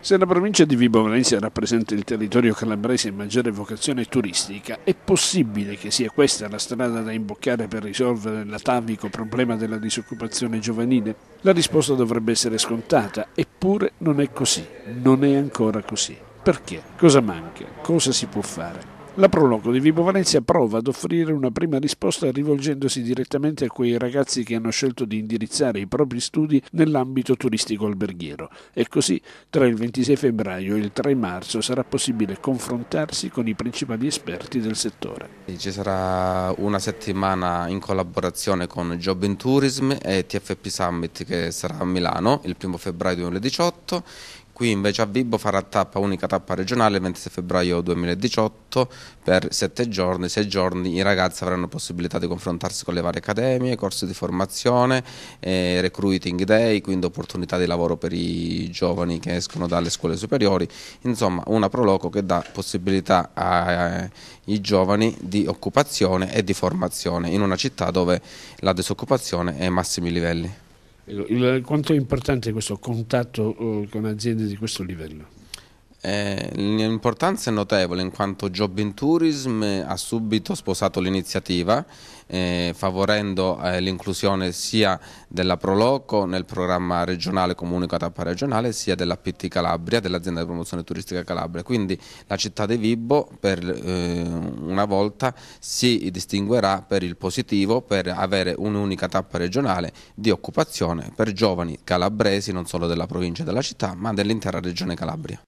Se la provincia di Vibo Valentia rappresenta il territorio calabrese in maggiore vocazione turistica, è possibile che sia questa la strada da imboccare per risolvere l'atavico problema della disoccupazione giovanile? La risposta dovrebbe essere scontata, eppure non è così, non è ancora così. Perché? Cosa manca? Cosa si può fare? La Proloco di Vibo Valencia prova ad offrire una prima risposta rivolgendosi direttamente a quei ragazzi che hanno scelto di indirizzare i propri studi nell'ambito turistico alberghiero e così tra il 26 febbraio e il 3 marzo sarà possibile confrontarsi con i principali esperti del settore. Ci sarà una settimana in collaborazione con Job in Tourism e TFP Summit che sarà a Milano il 1 febbraio 2018 Qui invece a Vibo farà tappa unica tappa regionale il 26 febbraio 2018 per 7 giorni, 6 giorni i ragazzi avranno possibilità di confrontarsi con le varie accademie, corsi di formazione, eh, recruiting day, quindi opportunità di lavoro per i giovani che escono dalle scuole superiori, insomma una proloco che dà possibilità ai eh, giovani di occupazione e di formazione in una città dove la disoccupazione è ai massimi livelli quanto è importante questo contatto eh, con aziende di questo livello? Eh, l'importanza è notevole in quanto Job in Tourism ha subito sposato l'iniziativa eh, favorendo eh, l'inclusione sia della Proloco nel programma regionale Comunica Tappa Regionale sia dell'APT Calabria, dell'azienda di promozione turistica Calabria. Quindi la città di Vibbo per eh, una volta si distinguerà per il positivo, per avere un'unica tappa regionale di occupazione per giovani calabresi non solo della provincia e della città ma dell'intera regione Calabria.